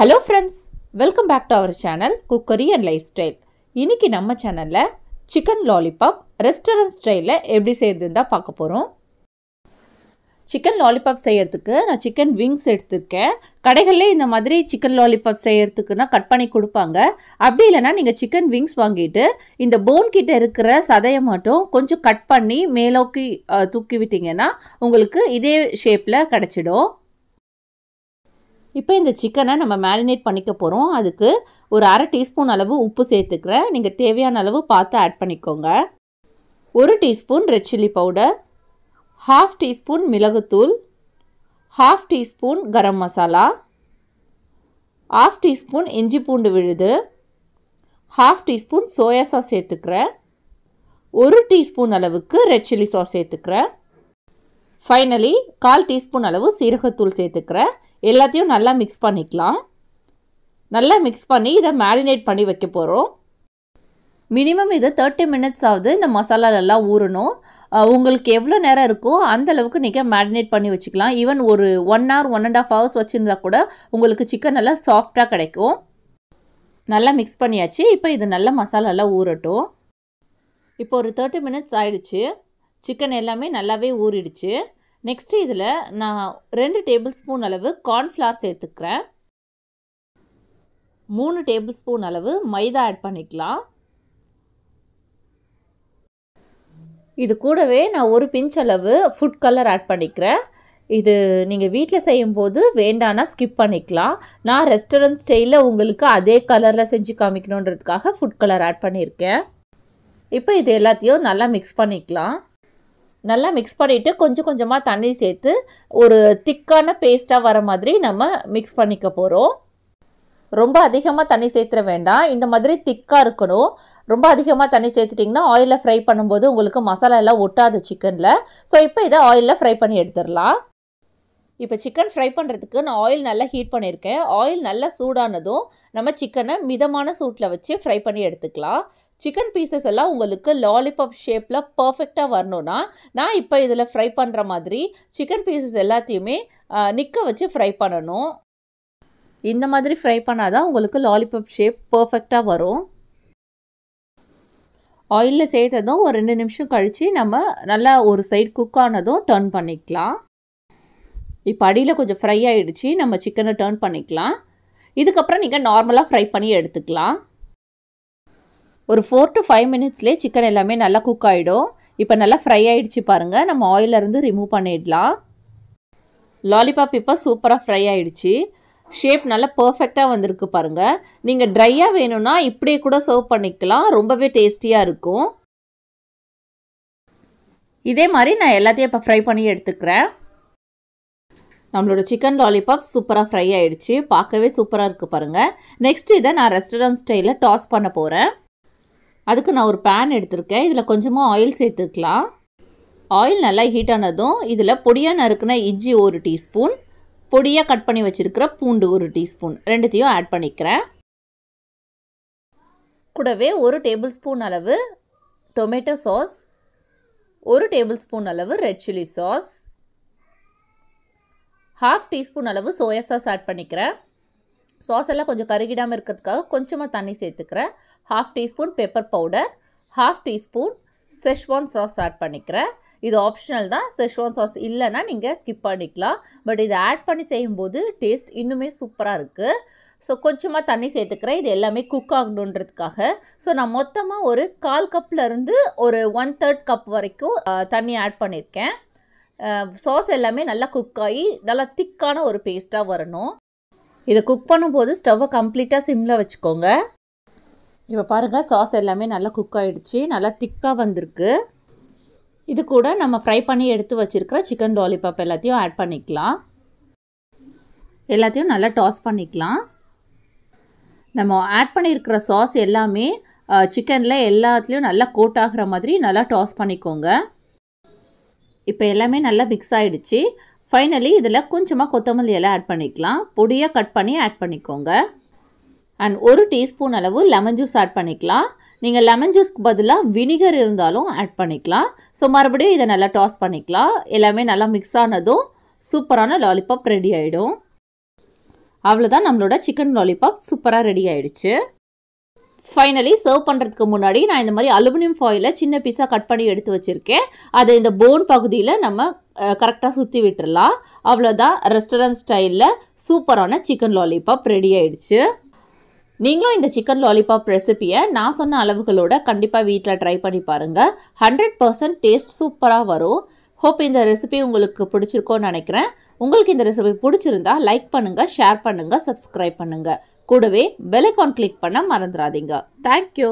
hello friends welcome back to our channel cookery and lifestyle இன்றைக்கி நம்ம சேனலில் chicken lollipop restaurant ஸ்டைலில் எப்படி செய்கிறதுன்னு தான் பார்க்க போகிறோம் சிக்கன் லாலிபாப் செய்கிறதுக்கு நான் சிக்கன் விங்ஸ் எடுத்துருக்கேன் கடைகளில் இந்த மாதிரி சிக்கன் லாலிபாப் செய்கிறதுக்குன்னா கட் பண்ணி கொடுப்பாங்க அப்படி இல்லைனா நீங்கள் சிக்கன் விங்ஸ் வாங்கிட்டு இந்த போன் கிட்ட இருக்கிற சதையை மட்டும் கொஞ்சம் கட் பண்ணி மேலோக்கி தூக்கி விட்டிங்கன்னா உங்களுக்கு இதே ஷேப்பில் கிடச்சிடும் இப்போ இந்த சிக்கனை நம்ம மேரினேட் பண்ணிக்க போகிறோம் அதுக்கு ஒரு அரை டீஸ்பூன் அளவு உப்பு சேர்த்துக்கிறேன் நீங்கள் தேவையான அளவு பார்த்து ஆட் பண்ணிக்கோங்க ஒரு teaspoon red chilli powder half teaspoon மிளகுத்தூள் half teaspoon garam masala half teaspoon இஞ்சி பூண்டு விழுது ஹாஃப் டீஸ்பூன் சோயா சாஸ் சேர்த்துக்கிறேன் ஒரு டீஸ்பூன் அளவுக்கு ரெட் சில்லி சாஸ் சேர்த்துக்கிறேன் ஃபைனலி கால் டீஸ்பூன் அளவு சீரகத்தூள் சேர்த்துக்கிறேன் எல்லாத்தையும் நல்லா மிக்ஸ் பண்ணிக்கலாம் நல்லா மிக்ஸ் பண்ணி இதை மேரினேட் பண்ணி வைக்க போகிறோம் மினிமம் இது தேர்ட்டி மினிட்ஸ் ஆகுது இந்த மசாலாலெல்லாம் ஊறணும் உங்களுக்கு எவ்வளோ நேரம் இருக்கோ அந்த அளவுக்கு நீங்கள் மேரினேட் பண்ணி வச்சுக்கலாம் ஈவன் ஒரு one hour one and half hours வச்சுருந்தா கூட உங்களுக்கு சிக்கன் நல்லா சாஃப்டாக கிடைக்கும் நல்லா மிக்ஸ் பண்ணியாச்சு இப்போ இது நல்லா மசாலாலாம் ஊறட்டும் இப்போ ஒரு தேர்ட்டி மினிட்ஸ் ஆயிடுச்சு சிக்கன் எல்லாமே நல்லாவே ஊறிடுச்சு நெக்ஸ்ட்டு இதில் நான் ரெண்டு டேபிள் ஸ்பூன் அளவு கார்ன்ஃப்ளவர் சேர்த்துக்கிறேன் மூணு டேபிள் ஸ்பூன் அளவு மைதா ஆட் பண்ணிக்கலாம் இது கூடவே நான் ஒரு பிஞ்ச் அளவு ஃபுட் கலர் ஆட் பண்ணிக்கிறேன் இது நீங்கள் வீட்டில் செய்யும்போது வேண்டானா ஸ்கிப் பண்ணிக்கலாம் நான் ரெஸ்டாரண்ட் ஸ்டைலில் உங்களுக்கு அதே கலரில் செஞ்சு காமிக்கணுன்றதுக்காக ஃபுட் கலர் ஆட் பண்ணியிருக்கேன் இப்போ இது எல்லாத்தையும் நல்லா மிக்ஸ் பண்ணிக்கலாம் நல்லா மிக்ஸ் பண்ணிவிட்டு கொஞ்சம் கொஞ்சமாக தண்ணி சேர்த்து ஒரு திக்கான பேஸ்ட்டாக வர மாதிரி நம்ம மிக்ஸ் பண்ணிக்க போகிறோம் ரொம்ப அதிகமாக தண்ணி சேர்த்துற வேண்டாம் இந்த மாதிரி திக்காக இருக்கணும் ரொம்ப அதிகமாக தண்ணி சேர்த்துட்டிங்கன்னா ஆயிலில் ஃப்ரை பண்ணும்போது உங்களுக்கு மசாலா எல்லாம் ஒட்டாது சிக்கனில் ஸோ இப்போ இதை ஆயிலில் ஃப்ரை பண்ணி எடுத்துடலாம் இப்போ சிக்கன் ஃப்ரை பண்ணுறதுக்கு நான் ஆயில் நல்லா ஹீட் பண்ணியிருக்கேன் ஆயில் நல்லா சூடானதும் நம்ம சிக்கனை மிதமான சூட்டில் வச்சு ஃப்ரை பண்ணி எடுத்துக்கலாம் சிக்கன் பீசஸ் எல்லாம் உங்களுக்கு லாலிபாப் ஷேப்பில் பர்ஃபெக்டாக வரணும்னா நான் இப்போ இதில் ஃப்ரை பண்ணுற மாதிரி சிக்கன் பீசஸ் எல்லாத்தையுமே நிற்க வச்சு ஃப்ரை பண்ணணும் இந்த மாதிரி ஃப்ரை பண்ணால் தான் உங்களுக்கு லாலிபாப் ஷேப் பர்ஃபெக்டாக வரும் ஆயிலில் சேர்த்ததும் ஒரு ரெண்டு நிமிஷம் கழித்து நம்ம நல்லா ஒரு சைடு குக் ஆனதும் டர்ன் பண்ணிக்கலாம் இப்போ அடியில் கொஞ்சம் ஃப்ரை ஆகிடுச்சு நம்ம சிக்கனை டர்ன் பண்ணிக்கலாம் இதுக்கப்புறம் நீங்கள் நார்மலாக ஃப்ரை பண்ணி எடுத்துக்கலாம் ஒரு ஃபோர் டு ஃபைவ் மினிட்ஸ்லேயே சிக்கன் எல்லாமே நல்லா குக் ஆகிடும் இப்போ நல்லா ஃப்ரை ஆகிடுச்சு பாருங்கள் நம்ம ஆயிலேருந்து ரிமூவ் பண்ணிடலாம் லாலிபாப் இப்போ சூப்பராக ஃப்ரை ஆகிடுச்சு ஷேப் நல்லா பர்ஃபெக்டாக வந்திருக்கு பாருங்கள் நீங்கள் ட்ரையாக வேணும்னா இப்படியே கூட சர்வ் பண்ணிக்கலாம் ரொம்பவே டேஸ்டியாக இருக்கும் இதே மாதிரி நான் எல்லாத்தையும் இப்போ ஃப்ரை பண்ணி எடுத்துக்கிறேன் நம்மளோட சிக்கன் லாலிபாப் சூப்பராக ஃப்ரை ஆகிடுச்சு பார்க்கவே சூப்பராக இருக்குது பாருங்கள் நெக்ஸ்ட் இதை நான் ரெஸ்டாரண்ட் ஸ்டைலில் டாஸ் பண்ண போகிறேன் அதுக்கு நான் ஒரு பேன் எடுத்திருக்கேன் இதில் கொஞ்சமாக ஆயில் சேர்த்துக்கலாம் ஆயில் நல்லா ஹீட் ஆனதும் இதில் பொடியாக நறுக்குன இஞ்சி ஒரு டீஸ்பூன் பொடியாக கட் பண்ணி வச்சுருக்கிற பூண்டு ஒரு டீஸ்பூன் ரெண்டுத்தையும் ஆட் பண்ணிக்கிறேன் கூடவே ஒரு டேபிள் ஸ்பூன் அளவு டொமேட்டோ சாஸ் ஒரு டேபிள் ஸ்பூன் அளவு red chilli sauce half teaspoon அளவு சோயா சாஸ் ஆட் பண்ணிக்கிறேன் சாஸ் எல்லாம் கொஞ்சம் கருகிடாமல் இருக்கிறதுக்காக கொஞ்சமாக தண்ணி சேர்த்துக்கிறேன் half teaspoon pepper powder half teaspoon Schezwan sauce add பண்ணிக்கிறேன் இது ஆப்ஷனல் தான் செஷ்வான் சாஸ் இல்லைன்னா நீங்கள் ஸ்கிப் பண்ணிக்கலாம் பட் இது ஆட் பண்ணி செய்யும்போது டேஸ்ட் இன்னுமே சூப்பராக இருக்குது ஸோ கொஞ்சமாக தண்ணி சேர்த்துக்கிறேன் இது எல்லாமே குக் ஆகணுன்றதுக்காக ஸோ நான் மொத்தமாக ஒரு கால் கப்லேருந்து ஒரு ஒன் தேர்ட் கப் வரைக்கும் தண்ணி ஆட் பண்ணியிருக்கேன் சாஸ் எல்லாமே நல்லா குக் ஆகி நல்லா திக்கான ஒரு பேஸ்ட்டாக வரணும் இதை குக் பண்ணும்போது ஸ்டவ்வை கம்ப்ளீட்டாக சிம்மில் வச்சுக்கோங்க இப்போ பாருங்கள் சாஸ் எல்லாமே நல்லா குக் ஆகிடுச்சு நல்லா திக்காக வந்திருக்கு இது கூட நம்ம ஃப்ரை பண்ணி எடுத்து வச்சுருக்கிற சிக்கன் லாலிபாப் எல்லாத்தையும் ஆட் பண்ணிக்கலாம் எல்லாத்தையும் நல்லா டாஸ் பண்ணிக்கலாம் நம்ம ஆட் பண்ணியிருக்கிற சாஸ் எல்லாமே சிக்கனில் எல்லாத்துலேயும் நல்லா கோட் ஆகிற மாதிரி நல்லா டாஸ் பண்ணிக்கோங்க இப்போ எல்லாமே நல்லா மிக்ஸ் ஆகிடுச்சு ஃபைனலி இதில் கொஞ்சமாக கொத்தமல்லி எல்லாம் ஆட் பண்ணிக்கலாம் பொடியாக கட் பண்ணி ஆட் பண்ணிக்கோங்க அண்ட் ஒரு டீஸ்பூன் அளவு லெமன் ஜூஸ் ஆட் பண்ணிக்கலாம் நீங்கள் லெமன் ஜூஸ்க்கு பதிலாக வினிகர் இருந்தாலும் ஆட் பண்ணிக்கலாம் ஸோ மறுபடியும் இதை நல்லா டாஸ் பண்ணிக்கலாம் எல்லாமே நல்லா மிக்ஸ் ஆனதும் சூப்பரான லாலிபாப் ரெடி ஆகிடும் அவ்வளோதான் நம்மளோட சிக்கன் லாலிபாப் சூப்பராக ரெடி ஆகிடுச்சு ஃபைனலி சர்வ் பண்ணுறதுக்கு முன்னாடி நான் இந்த மாதிரி அலுமினியம் ஃபாயில் சின்ன பீஸாக கட் பண்ணி எடுத்து வச்சுருக்கேன் அது இந்த போன் பகுதியில் நம்ம கரெக்டாக சுற்றி விட்டுடலாம் அவ்வளோதான் ரெஸ்டாரண்ட் ஸ்டைலில் சூப்பரான சிக்கன் லாலிபாப் ரெடி ஆயிடுச்சு நீங்களும் இந்த சிக்கன் லாலிபாப் ரெசிபியை நான் சொன்ன அளவுகளோட கண்டிப்பாக வீட்டில் ட்ரை பண்ணி பாருங்கள் ஹண்ட்ரட் பர்சன்ட் டேஸ்ட் சூப்பராக வரும் ஹோப் இந்த ரெசிபி உங்களுக்கு பிடிச்சிருக்கோன்னு நினைக்கிறேன் உங்களுக்கு இந்த ரெசிபி பிடிச்சிருந்தா லைக் பண்ணுங்கள் ஷேர் பண்ணுங்கள் சப்ஸ்கிரைப் பண்ணுங்கள் கூடவே பெலைக்கான் கிளிக் பண்ண மறந்துடாதீங்க தேங்க்யூ